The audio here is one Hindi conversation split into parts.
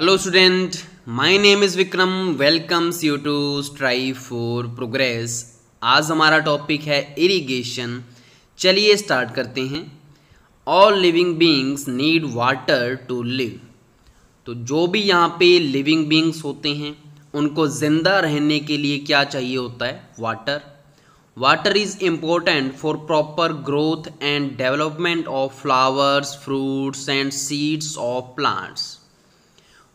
Hello student my name is Vikram welcomes you to strive for progress आज हमारा टॉपिक है इरिगेशन चलिए स्टार्ट करते हैं all living beings need water to live तो जो भी यहाँ पे लिविंग बींग्स होते हैं उनको ज़िंदा रहने के लिए क्या चाहिए होता है water water is important for proper growth and development of flowers fruits and seeds of plants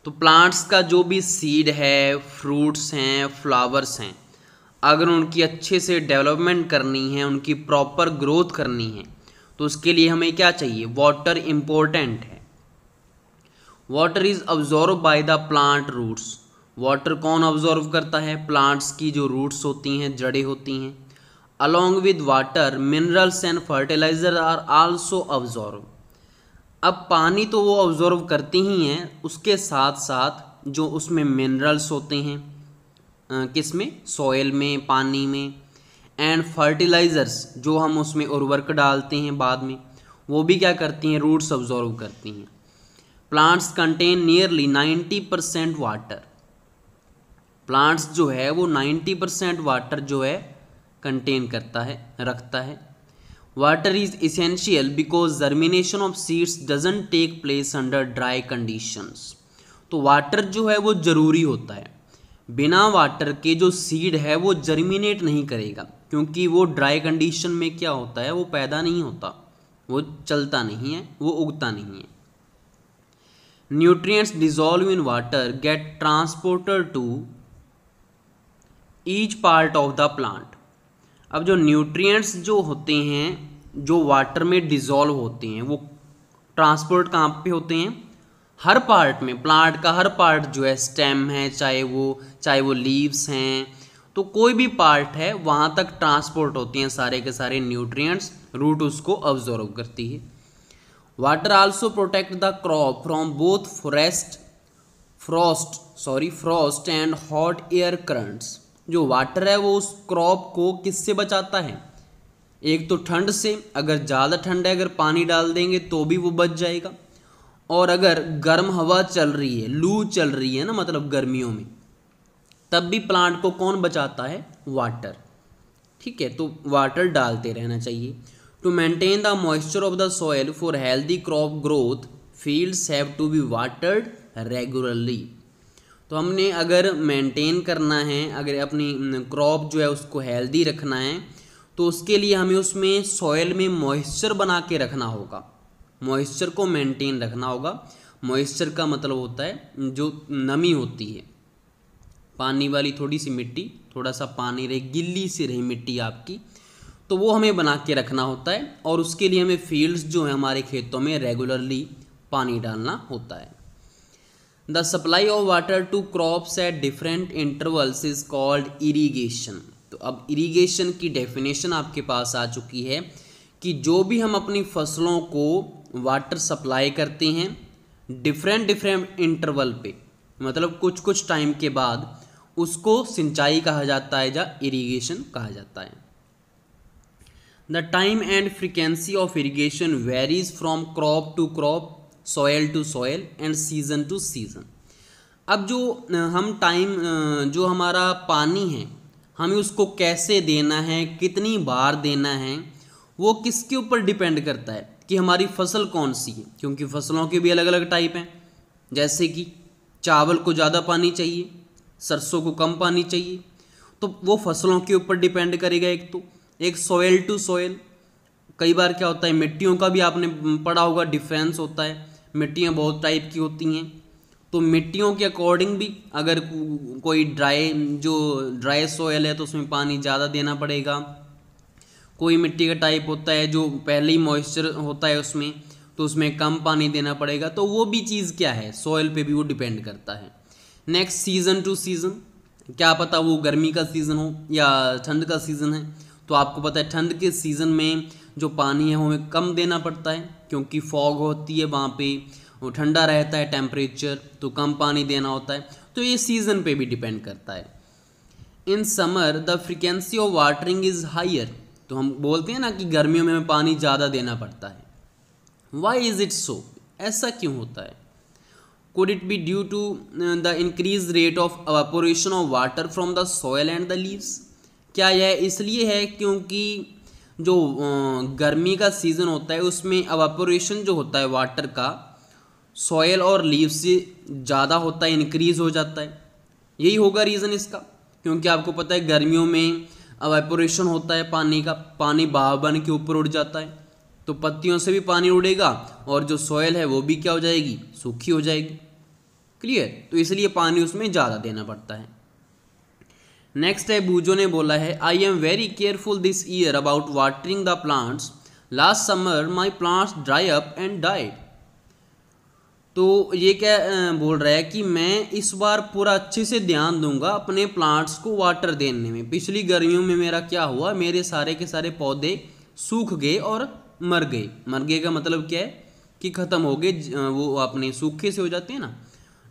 तो प्लांट्स का जो भी सीड है फ्रूट्स हैं फ्लावर्स हैं अगर उनकी अच्छे से डेवलपमेंट करनी है उनकी प्रॉपर ग्रोथ करनी है तो उसके लिए हमें क्या चाहिए वाटर इम्पोर्टेंट है water is absorb by the plant roots water कौन ऑब्जॉर्व करता है प्लांट्स की जो रूट्स होती हैं जड़ें होती हैं along with water minerals and fertiliser are also absorb अब पानी तो वो ऑब्ज़र्व करती ही हैं उसके साथ साथ जो उसमें मिनरल्स होते हैं किस में सॉयल में पानी में एंड फर्टिलाइज़र्स जो हम उसमें उर्वरक डालते हैं बाद में वो भी क्या करती हैं रूट्स ऑब्जॉर्व करती हैं plants contain nearly ninety percent water plants जो है वो नाइन्टी परसेंट वाटर जो है कंटेन करता है रखता है Water is essential because germination of seeds doesn't take place under dry conditions. तो वाटर जो है वो ज़रूरी होता है बिना वाटर के जो सीड है वो जर्मिनेट नहीं करेगा क्योंकि वो ड्राई कंडीशन में क्या होता है वो पैदा नहीं होता वो चलता नहीं है वो उगता नहीं है nutrients dissolve in water get transported to each part of the plant अब जो न्यूट्रिएंट्स जो होते हैं जो वाटर में डिज़ोल्व होते हैं वो ट्रांसपोर्ट कहाँ पे होते हैं हर पार्ट में प्लांट का हर पार्ट जो है स्टेम है चाहे वो चाहे वो लीव्स हैं तो कोई भी पार्ट है वहाँ तक ट्रांसपोर्ट होते हैं सारे के सारे न्यूट्रिएंट्स रूट उसको ऑब्जॉर्व करती है water also protect the crop from both forest frost sorry frost and hot air currents जो वाटर है वो उस क्रॉप को किससे बचाता है एक तो ठंड से अगर ज़्यादा ठंड है अगर पानी डाल देंगे तो भी वो बच जाएगा और अगर गर्म हवा चल रही है लू चल रही है ना मतलब गर्मियों में तब भी प्लांट को कौन बचाता है वाटर ठीक है तो वाटर डालते रहना चाहिए to maintain the moisture of the soil for healthy crop growth fields have to be watered regularly तो हमने अगर मेंटेन करना है अगर अपनी क्रॉप जो है उसको हेल्दी रखना है तो उसके लिए हमें उसमें सॉयल में मॉइस्चर बना के रखना होगा मॉइस्चर को मेंटेन रखना होगा मॉइस्चर का मतलब होता है जो नमी होती है पानी वाली थोड़ी सी मिट्टी थोड़ा सा पानी रहे गिल्ली सी रही मिट्टी आपकी तो वो हमें बना के रखना होता है और उसके लिए हमें फील्ड्स जो है हमारे खेतों में रेगुलरली पानी डालना होता है the supply of water to crops at different intervals is called irrigation तो अब इरीगेशन की डेफिनेशन आपके पास आ चुकी है कि जो भी हम अपनी फसलों को वाटर सप्लाई करते हैं डिफरेंट डिफरेंट इंटरवल पे मतलब कुछ कुछ टाइम के बाद उसको सिंचाई कहा जाता है या इरीगेशन कहा जाता है the time and frequency of irrigation varies from crop to crop soil to soil and season to season अब जो हम टाइम जो हमारा पानी है हमें उसको कैसे देना है कितनी बार देना है वो किसके ऊपर डिपेंड करता है कि हमारी फसल कौन सी है क्योंकि फसलों के भी अलग अलग टाइप हैं जैसे कि चावल को ज़्यादा पानी चाहिए सरसों को कम पानी चाहिए तो वो फसलों के ऊपर डिपेंड करेगा एक तो एक सॉयल टू सॉयल कई बार क्या होता है मिट्टियों का भी आपने पढ़ा होगा डिफरेंस होता है मिट्टियाँ बहुत टाइप की होती हैं तो मिट्टियों के अकॉर्डिंग भी अगर कोई ड्राई जो ड्राई सॉयल है तो उसमें पानी ज़्यादा देना पड़ेगा कोई मिट्टी का टाइप होता है जो पहले ही मॉइस्चर होता है उसमें तो उसमें कम पानी देना पड़ेगा तो वो भी चीज़ क्या है सॉयल पे भी वो डिपेंड करता है नेक्स्ट सीज़न टू सीज़न क्या पता वो गर्मी का सीज़न हो या ठंड का सीज़न है तो आपको पता है ठंड के सीज़न में जो पानी है हमें कम देना पड़ता है क्योंकि फॉग होती है वहाँ पे वो ठंडा रहता है टेम्परेचर तो कम पानी देना होता है तो ये सीज़न पे भी डिपेंड करता है in summer the frequency of watering is higher तो हम बोलते हैं ना कि गर्मियों में हमें पानी ज़्यादा देना पड़ता है वाई इज़ इट सो ऐसा क्यों होता है could it be due to the increase rate of evaporation of water from the soil and the leaves क्या यह इसलिए है क्योंकि जो गर्मी का सीज़न होता है उसमें अवापोरेशन जो होता है वाटर का सॉयल और लीव से ज़्यादा होता है इनक्रीज़ हो जाता है यही होगा रीज़न इसका क्योंकि आपको पता है गर्मियों में अवेपोरेशन होता है पानी का पानी बहा बन के ऊपर उड़ जाता है तो पत्तियों से भी पानी उड़ेगा और जो सॉयल है वो भी क्या हो जाएगी सूखी हो जाएगी क्लियर तो इसलिए पानी उसमें ज़्यादा देना पड़ता है नेक्स्ट है बूजो ने बोला है I am very careful this year about watering the plants last summer my plants dry up and die तो ये क्या बोल रहा है कि मैं इस बार पूरा अच्छे से ध्यान दूंगा अपने प्लांट्स को वाटर देने में पिछली गर्मियों में मेरा क्या हुआ मेरे सारे के सारे पौधे सूख गए और मर गए मर गए का मतलब क्या है कि ख़त्म हो गए वो अपने सूखे से हो जाते हैं ना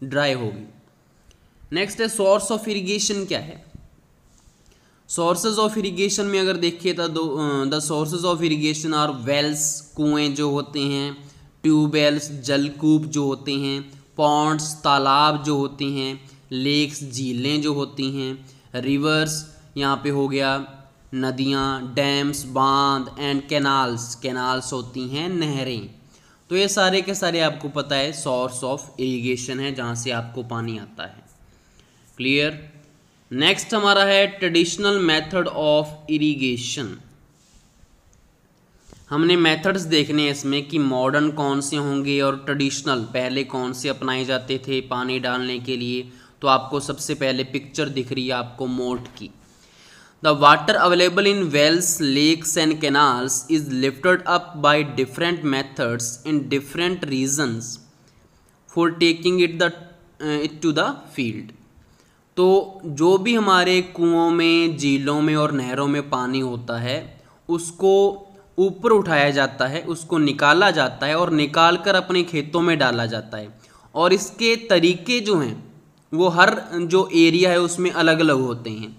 ड्राई हो गए नेक्स्ट है सोर्स ऑफ इरिगेशन क्या है सोर्सेज ऑफ इरीगेशन में अगर देखिए तो the sources of irrigation are wells कुएँ जो होते हैं ट्यूबवेल्स जलकूप जो होते हैं पॉन्ड्स तालाब जो होते हैं लेक्स झीलें जो होती हैं रिवर्स यहाँ पे हो गया नदियाँ डैम्स बांध एंड कैनाल्स कैनाल्स होती हैं नहरें तो ये सारे के सारे आपको पता है सोर्स ऑफ इरीगेशन है जहाँ से आपको पानी आता है क्लियर नेक्स्ट हमारा है ट्रेडिशनल मेथड ऑफ इरिगेशन हमने मेथड्स देखने हैं इसमें कि मॉडर्न कौन से होंगे और ट्रेडिशनल पहले कौन से अपनाए जाते थे पानी डालने के लिए तो आपको सबसे पहले पिक्चर दिख रही है आपको मोट की the water available in wells lakes and canals is lifted up by different methods in different regions for taking it the it to the field तो जो भी हमारे कुओं में झीलों में और नहरों में पानी होता है उसको ऊपर उठाया जाता है उसको निकाला जाता है और निकाल कर अपने खेतों में डाला जाता है और इसके तरीके जो हैं वो हर जो एरिया है उसमें अलग अलग होते हैं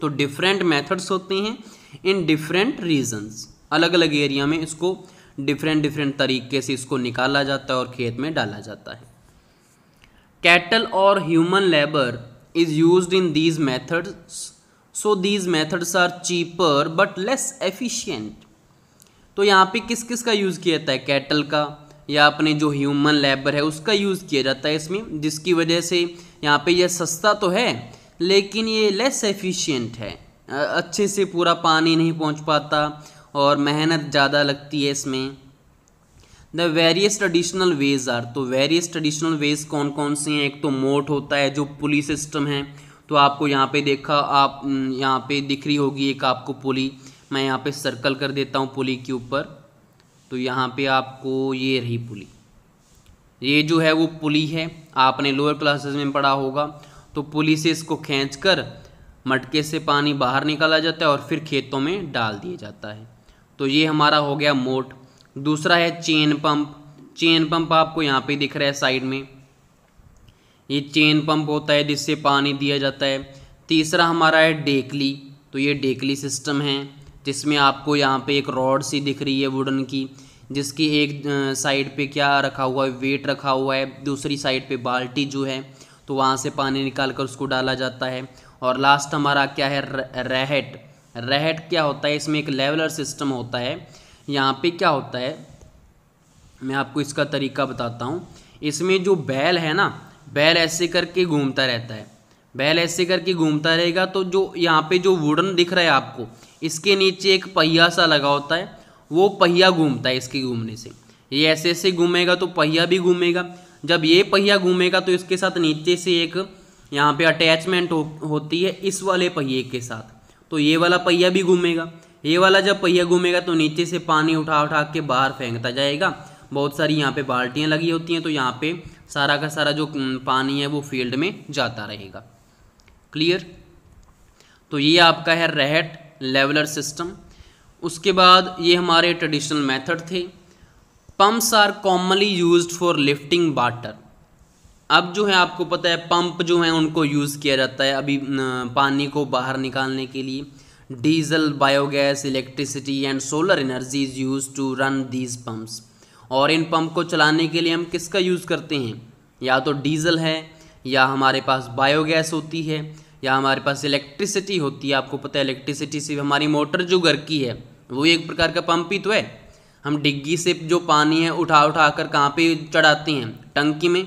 तो डिफरेंट मेथड्स होते हैं इन डिफरेंट रीजंस अलग अलग एरिया में इसको डिफरेंट डिफरेंट तरीके से इसको निकाला जाता है और खेत में डाला जाता है कैटल और human labour is used in these methods so these methods are cheaper but less efficient तो यहाँ पे किस किस का यूज़ किया जाता है कैटल का या अपने जो ह्यूमन लेबर है उसका यूज़ किया जाता है इसमें जिसकी वजह से यहाँ पे यह सस्ता तो है लेकिन ये लेस एफिशिएंट है अच्छे से पूरा पानी नहीं पहुँच पाता और मेहनत ज़्यादा लगती है इसमें the various traditional ways are तो वेरियस ट्रेडिशनल वेज कौन कौन से हैं एक तो मोट होता है जो पुली सिस्टम है तो आपको यहाँ पे देखा आप यहाँ पे दिख रही होगी एक आपको पुली मैं यहाँ पे सर्कल कर देता हूँ पुली के ऊपर तो यहाँ पे आपको ये रही पुली ये जो है वो पुली है आपने लोअर क्लासेस में पढ़ा होगा तो पुली से इसको खींच कर मटके से पानी बाहर निकाला जाता है और फिर खेतों में डाल दिया जाता है तो ये हमारा हो गया मोट दूसरा है चेन पंप चेन पंप आपको यहाँ पे दिख रहा है साइड में ये चेन पंप होता है जिससे पानी दिया जाता है तीसरा हमारा है डेकली तो ये डेकली सिस्टम है जिसमें आपको यहाँ पे एक रॉड सी दिख रही है वुडन की जिसकी एक साइड पे क्या रखा हुआ है वेट रखा हुआ है दूसरी साइड पे बाल्टी जो है तो वहाँ से पानी निकाल कर उसको डाला जाता है और लास्ट हमारा क्या है रहट रहट क्या होता है इसमें एक लेवलर सिस्टम होता है यहाँ पे क्या होता है मैं आपको इसका तरीका बताता हूँ इसमें जो बैल है ना बैल ऐसे करके घूमता रहता है बैल ऐसे करके घूमता रहेगा तो जो यहाँ पे जो वुडन दिख रहा है आपको इसके नीचे एक पहिया सा लगा होता है वो पहिया घूमता है इसके घूमने से ये ऐसे ऐसे घूमेगा तो पहिया भी घूमेगा जब ये पहिया घूमेगा तो इसके साथ नीचे से एक यहाँ पे अटैचमेंट हो, होती है इस वाले पहिए के साथ तो ये वाला पहिया भी घूमेगा ये वाला जब पहिया घूमेगा तो नीचे से पानी उठा उठा के बाहर फेंकता जाएगा बहुत सारी यहाँ पे बाल्टियाँ लगी होती हैं तो यहाँ पे सारा का सारा जो पानी है वो फील्ड में जाता रहेगा क्लियर तो ये आपका है रहट लेवलर सिस्टम उसके बाद ये हमारे ट्रेडिशनल मेथड थे pumps are commonly used for lifting water अब जो है आपको पता है पंप जो है उनको यूज़ किया जाता है अभी पानी को बाहर निकालने के लिए diesel biogas electricity and solar energy is use to run these pumps और इन पम्प को चलाने के लिए हम किसका यूज़ करते हैं या तो डीजल है या हमारे पास बायोगैस होती है या हमारे पास इलेक्ट्रिसिटी होती है आपको पता है इलेक्ट्रिसिटी से हमारी मोटर जो घर की है वो एक प्रकार का पंप ही तो है हम डिग्गी से जो पानी है उठा उठा कर कहाँ पर चढ़ाते हैं टंकी में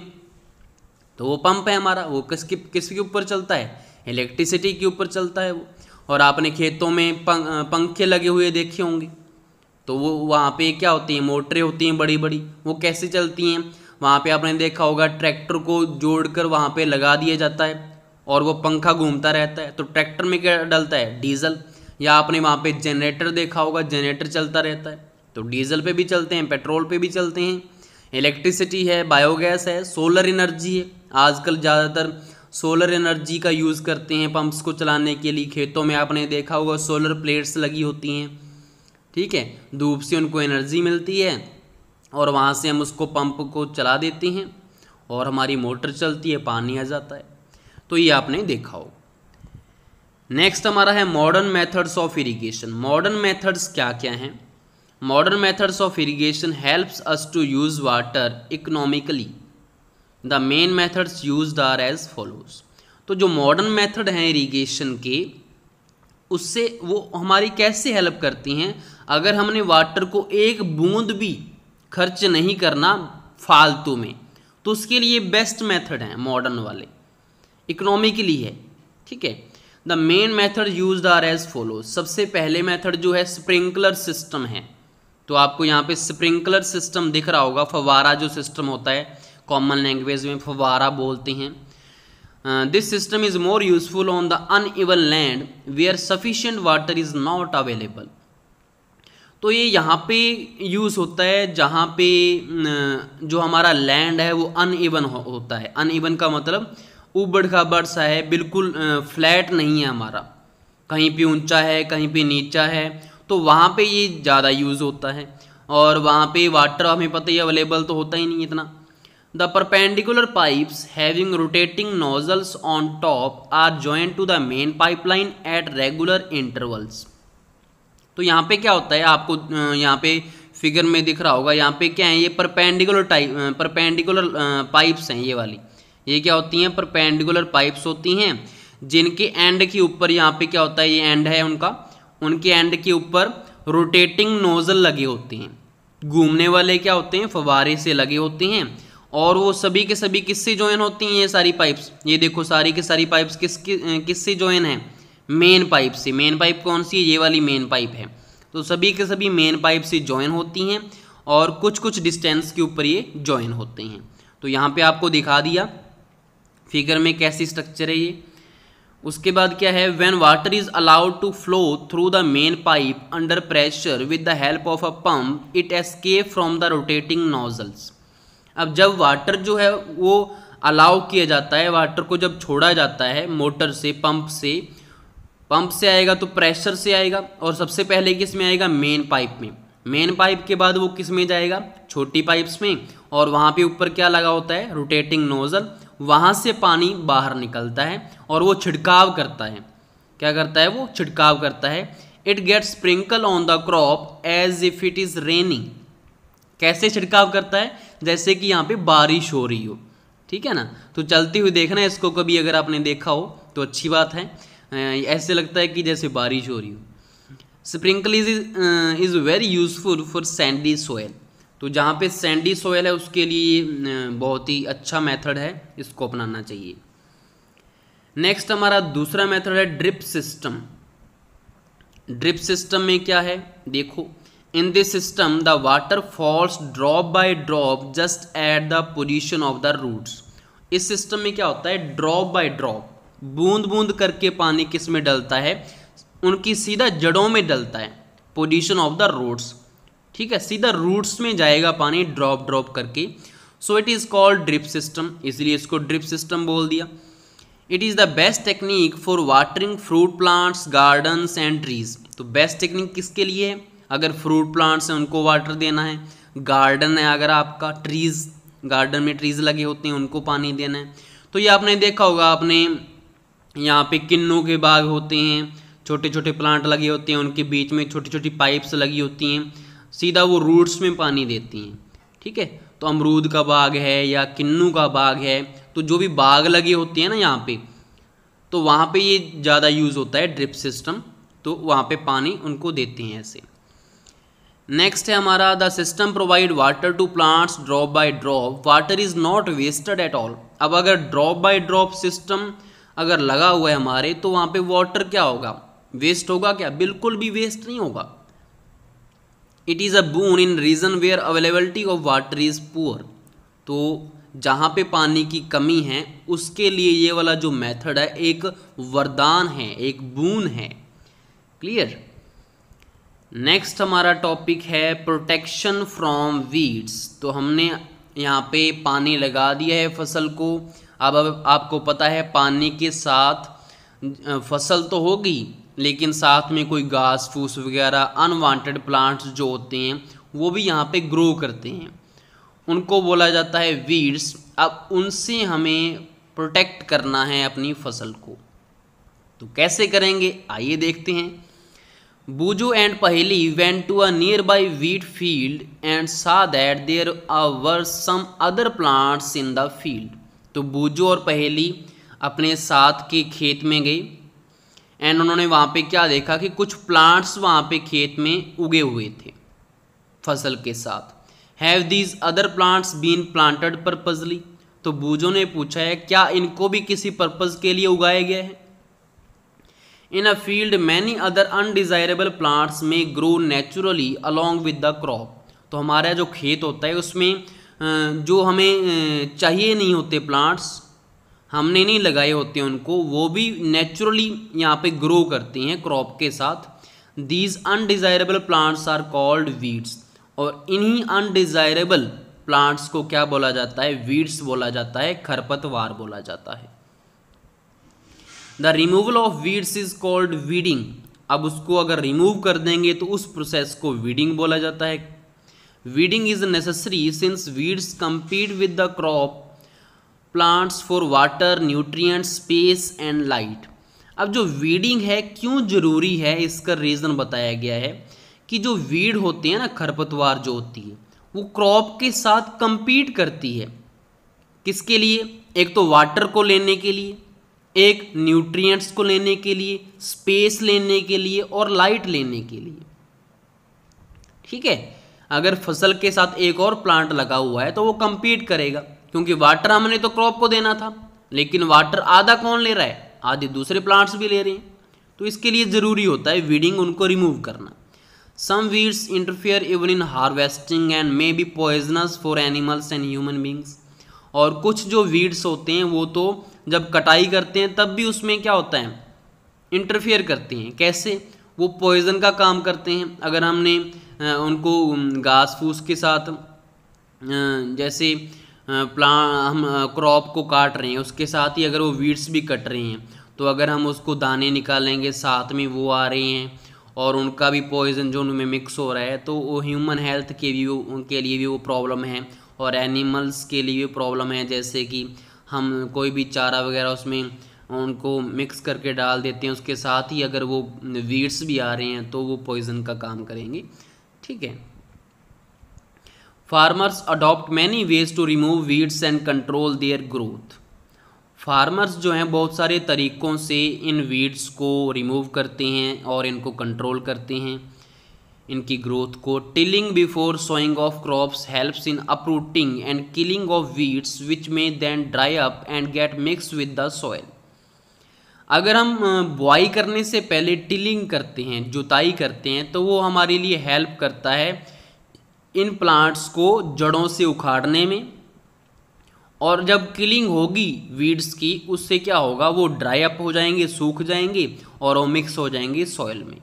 तो वो पंप है हमारा वो किसके किसके ऊपर चलता है इलेक्ट्रिसिटी के ऊपर चलता है वो और आपने खेतों में पंखे लगे हुए देखे होंगे तो वो वहाँ पे क्या होती हैं मोटरें होती हैं बड़ी बड़ी वो कैसे चलती हैं वहाँ पे आपने देखा होगा ट्रैक्टर को जोड़कर वहाँ पर लगा दिया जाता है और वो पंखा घूमता रहता है तो ट्रैक्टर में क्या डलता है डीजल या आपने वहाँ पे जनरेटर देखा होगा जनरेटर चलता रहता है तो डीजल पे भी चलते हैं पेट्रोल पे भी चलते हैं इलेक्ट्रिसिटी है बायोगैस है सोलर एनर्जी है आजकल ज़्यादातर सोलर एनर्जी का यूज़ करते हैं पंप्स को चलाने के लिए खेतों में आपने देखा होगा सोलर प्लेट्स लगी होती हैं ठीक है धूप से उनको एनर्जी मिलती है और वहाँ से हम उसको पंप को चला देते हैं और हमारी मोटर चलती है पानी आ जाता है तो ये आपने देखा हो नेक्स्ट हमारा है modern methods of irrigation modern methods क्या क्या हैं modern methods of irrigation helps us to use water economically the main methods use are as follows तो जो मॉडर्न मैथड हैं इरीगेशन के उससे वो हमारी कैसे हेल्प करती हैं अगर हमने वाटर को एक बूंद भी खर्च नहीं करना फालतू में तो उसके लिए बेस्ट मेथड हैं मॉडर्न वाले इकोनॉमिकली है ठीक है the main method use are as follow सबसे पहले मेथड जो है स्प्रिंकलर सिस्टम है तो आपको यहाँ पे स्प्रिंकलर सिस्टम दिख रहा होगा फवारा जो सिस्टम होता है कॉमन लैंग्वेज में फवारा बोलते हैं this system is more useful on the uneven land where sufficient water is not available तो ये यहाँ पे यूज़ होता है जहाँ पे जो हमारा लैंड है वो अन ईवन हो, होता है अन ईवन का मतलब उबड़ खाबड़ सा है बिल्कुल फ्लैट नहीं है हमारा कहीं पे ऊंचा है कहीं पे नीचा है तो वहाँ पे ये ज़्यादा यूज़ होता है और वहाँ पे वाटर हमें पता ही अवेलेबल तो होता ही नहीं इतना the perpendicular pipe having rotating nozzles on top are join to the main pipeline at regular intervals तो यहाँ पे क्या होता है आपको यहाँ पे फिगर में दिख रहा होगा यहाँ पे क्या है ये परपेंडिकुलर टाइप परपेंडिकुलर पाइप्स हैं ये वाली ये क्या होती हैं परपेंडिकुलर पाइप्स होती हैं जिनके एंड के ऊपर यहाँ पे क्या होता है ये एंड है उनका उनके एंड के ऊपर रोटेटिंग नोजल लगे होती हैं घूमने वाले क्या होते हैं फवारे से लगे होते हैं और वो सभी के सभी किससे ज्वाइन होती हैं ये सारी पाइप्स ये देखो सारी के सारी पाइप्स किस किससे ज्वाइन है मेन पाइप से मेन पाइप कौन सी है ये वाली मेन पाइप है तो सभी के सभी मेन पाइप से ज्वाइन होती हैं और कुछ कुछ डिस्टेंस के ऊपर ये ज्वाइन होते हैं तो यहाँ पे आपको दिखा दिया फिगर में कैसी स्ट्रक्चर है ये उसके बाद क्या है when water is allowed to flow through the main pipe under pressure with the help of a pump it escape from the rotating nozzles अब जब वाटर जो है वो अलाउ किया जाता है वाटर को जब छोड़ा जाता है मोटर से पंप से पंप से आएगा तो प्रेशर से आएगा और सबसे पहले किस में आएगा मेन पाइप में मेन पाइप के बाद वो किस में जाएगा छोटी पाइप्स में और वहाँ पे ऊपर क्या लगा होता है रोटेटिंग नोज़ल वहाँ से पानी बाहर निकलता है और वो छिड़काव करता है क्या करता है वो छिड़काव करता है it get sprinkle on the crop as if it is raining कैसे छिड़काव करता है जैसे कि यहाँ पे बारिश हो रही हो ठीक है ना तो चलती हुई देखना इसको कभी अगर आपने देखा हो तो अच्छी बात है ऐसे लगता है कि जैसे बारिश हो रही हो sprinkle is is very useful for sandy soil तो जहाँ पे सैंडी सोयल है उसके लिए बहुत ही अच्छा मेथड है इसको अपनाना चाहिए नेक्स्ट हमारा दूसरा मेथड है ड्रिप सिस्टम ड्रिप सिस्टम में क्या है देखो in this system the water falls drop by drop just at the position of the roots इस सिस्टम में क्या होता है ड्रॉप बाय ड्रॉप बूंद बूंद करके पानी किस में डलता है उनकी सीधा जड़ों में डलता है पोजिशन ऑफ द रूट्स ठीक है सीधा रूट्स में जाएगा पानी ड्रॉप ड्रॉप करके so it is called drip system इसलिए इसको ड्रिप सिस्टम बोल दिया it is the best technique for watering fruit plants gardens and trees तो बेस्ट टेक्निक किसके लिए है अगर फ्रूट प्लांट्स हैं उनको वाटर देना है गार्डन है अगर आपका ट्रीज़ गार्डन में ट्रीज़ लगे होते हैं उनको पानी देना है तो ये आपने देखा होगा आपने यहाँ पे किन्नों के बाग होते हैं छोटे छोटे प्लांट लगे होते हैं उनके बीच में छोटी छोटी पाइप्स लगी होती हैं सीधा वो रूट्स में पानी देती हैं ठीक है तो अमरूद का बाग है या किन्नू का बाग है तो जो भी बाग लगे होते हैं ना यहाँ पे तो वहाँ पे ये ज़्यादा यूज़ होता है ड्रिप सिस्टम तो वहाँ पे पानी उनको देते हैं ऐसे नेक्स्ट है हमारा the system provide water to plants drop by drop water is not wasted at all अब अगर ड्रॉप बाय ड्रॉप सिस्टम अगर लगा हुआ है हमारे तो वहाँ पे वाटर क्या होगा वेस्ट होगा क्या बिल्कुल भी वेस्ट नहीं होगा it is a boon in region where availability of water is poor तो जहाँ पे पानी की कमी है उसके लिए ये वाला जो मेथड है एक वरदान है एक बून है क्लियर नेक्स्ट हमारा टॉपिक है प्रोटेक्शन फ्रॉम वीड्स तो हमने यहाँ पे पानी लगा दिया है फसल को अब अब आपको पता है पानी के साथ फसल तो होगी लेकिन साथ में कोई घास फूस वगैरह अनवांटेड प्लांट्स जो होते हैं वो भी यहाँ पे ग्रो करते हैं उनको बोला जाता है वीड्स अब उनसे हमें प्रोटेक्ट करना है अपनी फसल को तो कैसे करेंगे आइए देखते हैं and Paheli went to a nearby wheat field and saw that there were some other plants in the field तो बूजू और पहेली अपने साथ के खेत में गई एंड उन्होंने वहाँ पे क्या देखा कि कुछ प्लांट्स वहाँ पे खेत में उगे हुए थे फसल के साथ have these other plants been planted purposely तो बूजो ने पूछा है क्या इनको भी किसी पर्पज़ के लिए उगाया गया है in a field many other undesirable plants may grow naturally along with the crop तो हमारा जो खेत होता है उसमें जो हमें चाहिए नहीं होते प्लांट्स हमने नहीं लगाए होते उनको वो भी नेचुरली यहाँ पे ग्रो करते हैं क्रॉप के साथ these undesirable plants are called weeds और इन्हीं अनडिज़ायरेबल प्लांट्स को क्या बोला जाता है वीड्स बोला जाता है खरपतवार बोला जाता है the removal of weeds is called weeding अब उसको अगर रिमूव कर देंगे तो उस प्रोसेस को वीडिंग बोला जाता है weeding is necessary since weeds compete with the crop plants for water nutrients space and light अब जो वीडिंग है क्यों ज़रूरी है इसका रीज़न बताया गया है कि जो वीड होते हैं ना खरपतवार जो होती है वो क्रॉप के साथ कम्पीट करती है किसके लिए एक तो वाटर को लेने के लिए एक न्यूट्रिएंट्स को लेने के लिए स्पेस लेने के लिए और लाइट लेने के लिए ठीक है अगर फसल के साथ एक और प्लांट लगा हुआ है तो वो कंपीट करेगा क्योंकि वाटर हमने तो क्रॉप को देना था लेकिन वाटर आधा कौन ले रहा है आधे दूसरे प्लांट्स भी ले रहे हैं तो इसके लिए ज़रूरी होता है वीडिंग उनको रिमूव करना some weeds interfere even in harvesting and may be poisonous for animals and human beings और कुछ जो वीड्स होते हैं वो तो जब कटाई करते हैं तब भी उसमें क्या होता है इंटरफेयर करते हैं कैसे वो पॉइज़न का काम करते हैं अगर हमने उनको घास फूस के साथ जैसे प्लां हम क्रॉप को काट रहे हैं उसके साथ ही अगर वो वीड्स भी कट रहे हैं तो अगर हम उसको दाने निकालेंगे साथ में वो आ रहे हैं और उनका भी पॉइज़न जो उनमें मिक्स हो रहा है तो वो ह्यूमन हेल्थ के भी उनके लिए भी वो प्रॉब्लम है और एनिमल्स के लिए भी प्रॉब्लम है जैसे कि हम कोई भी चारा वगैरह उसमें उनको मिक्स करके डाल देते हैं उसके साथ ही अगर वो वीड्स भी आ रहे हैं तो वो पॉइजन का काम करेंगे ठीक है farmers adopt many ways to remove weeds and control their growth farmers जो हैं बहुत सारे तरीक़ों से इन वीड्स को रिमूव करते हैं और इनको कंट्रोल करते हैं इनकी ग्रोथ को tilling before sowing of crops helps in uprooting and killing of weeds which may then dry up and get mix with the soil अगर हम बुआई करने से पहले टिलिंग करते हैं जुताई करते हैं तो वो हमारे लिए हेल्प करता है इन प्लांट्स को जड़ों से उखाड़ने में और जब किलिंग होगी वीड्स की उससे क्या होगा वो ड्राई अप हो जाएंगे सूख जाएंगे और वो मिक्स हो जाएंगे सॉयल में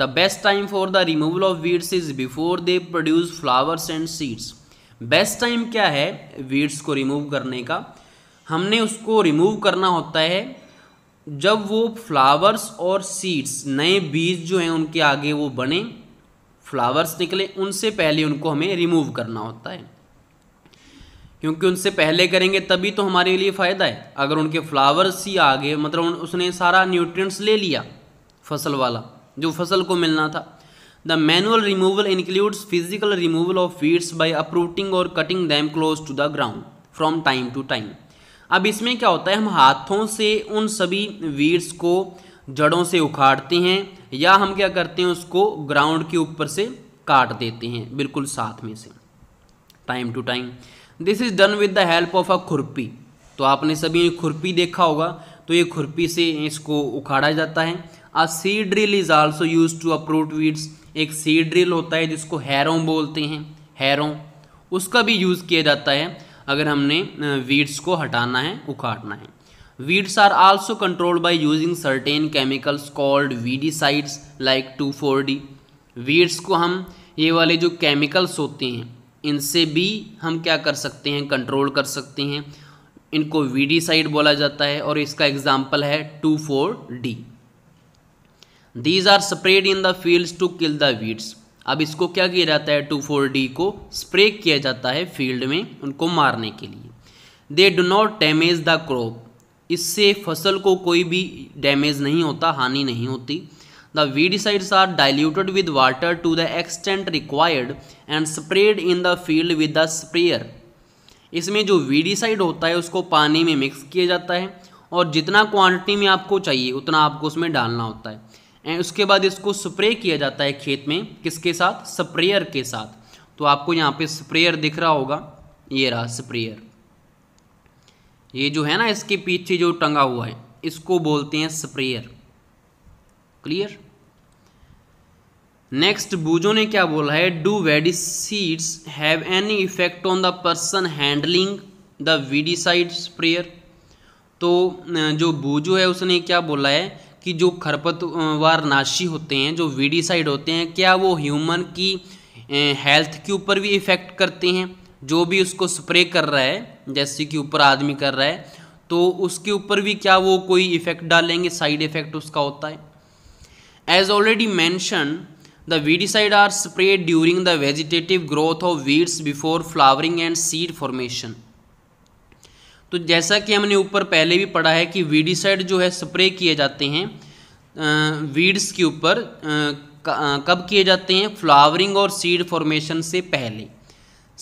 the best time for the removal of weeds is before they produce flowers and seeds best time क्या है वीड्स को रिमूव करने का हमने उसको रिमूव करना होता है जब वो फ्लावर्स और सीड्स नए बीज जो हैं उनके आगे वो बने फ्लावर्स निकले उनसे पहले उनको हमें रिमूव करना होता है क्योंकि उनसे पहले करेंगे तभी तो हमारे लिए फ़ायदा है अगर उनके फ्लावर्स ही आगे मतलब उसने सारा न्यूट्रिएंट्स ले लिया फसल वाला जो फसल को मिलना था the manual removal includes physical removal of weeds by uprooting or cutting them close to the ground from time to time अब इसमें क्या होता है हम हाथों से उन सभी वीड्स को जड़ों से उखाड़ते हैं या हम क्या करते हैं उसको ग्राउंड के ऊपर से काट देते हैं बिल्कुल साथ में से time to time this is done with the help of a khurpi तो आपने सभी खुरपी देखा होगा तो ये खुरपी से इसको उखाड़ा जाता है a seed drill is also use to uproot weeds एक सीड ड्रिल होता है जिसको हैरों बोलते हैं हैरों उसका भी यूज़ किया जाता है अगर हमने वीड्स को हटाना है उखाड़ना है weeds are also controlled by using certain chemicals called weedicides like two four D weeds को हम ये वाले जो केमिकल्स होते हैं इनसे भी हम क्या कर सकते हैं कंट्रोल कर सकते हैं इनको वीडीसाइड बोला जाता है और इसका एग्ज़ाम्पल है two four D these are spread in the fields to kill the weeds अब इसको क्या किया जाता है टू फोर डी को स्प्रे किया जाता है फील्ड में उनको मारने के लिए they do not damage the crop इससे फसल को कोई भी डैमेज नहीं होता हानि नहीं होती the weedicides are diluted with water to the extent required and spread in the field with the sprayer इसमें जो वीडिसाइड होता है उसको पानी में मिक्स किया जाता है और जितना क्वांटिटी में आपको चाहिए उतना आपको उसमें डालना होता है एंड उसके बाद इसको स्प्रे किया जाता है खेत में किसके साथ स्प्रेयर के साथ तो आपको यहाँ पे स्प्रेयर दिख रहा होगा ये रहा स्प्रेयर ये जो है ना इसके पीछे जो टंगा हुआ है इसको बोलते हैं स्प्रेयर क्लियर नेक्स्ट बूजो ने क्या बोला है do seeds have any effect on the person handling the weedicide sprayer तो जो बूजो है उसने क्या बोला है कि जो खरपतवार नाशी होते हैं जो वीडीसाइड होते हैं क्या वो ह्यूमन की हेल्थ के ऊपर भी इफ़ेक्ट करते हैं जो भी उसको स्प्रे कर रहा है जैसे कि ऊपर आदमी कर रहा है तो उसके ऊपर भी क्या वो कोई इफ़ेक्ट डालेंगे साइड इफ़ेक्ट उसका होता है as already mention the weedicide are spray during the vegetative growth of weeds before flowering and seed formation तो जैसा कि हमने ऊपर पहले भी पढ़ा है कि वीडिसाइड जो है स्प्रे किए जाते हैं वीड्स के ऊपर कब किए जाते हैं फ्लावरिंग और सीड फॉर्मेशन से पहले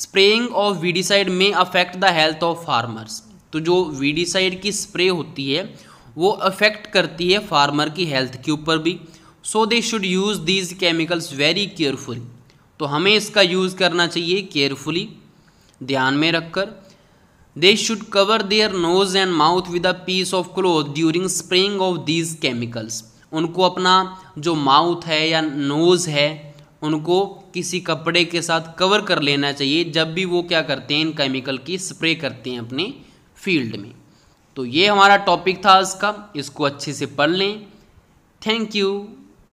spraying of weedicide may affect the health of farmers तो जो वीडिसाइड की स्प्रे होती है वो अफेक्ट करती है फार्मर की हेल्थ के ऊपर भी so they should use these chemicals very carefully तो हमें इसका यूज़ करना चाहिए केयरफुली ध्यान में रखकर they should cover their nose and mouth with a piece of cloth during spraying of these chemicals उनको अपना जो माउथ है या नोज़ है उनको किसी कपड़े के साथ कवर कर लेना चाहिए जब भी वो क्या करते हैं इन केमिकल की स्प्रे करते हैं अपने फील्ड में तो ये हमारा टॉपिक था आज का इसको अच्छे से पढ़ लें थैंक यू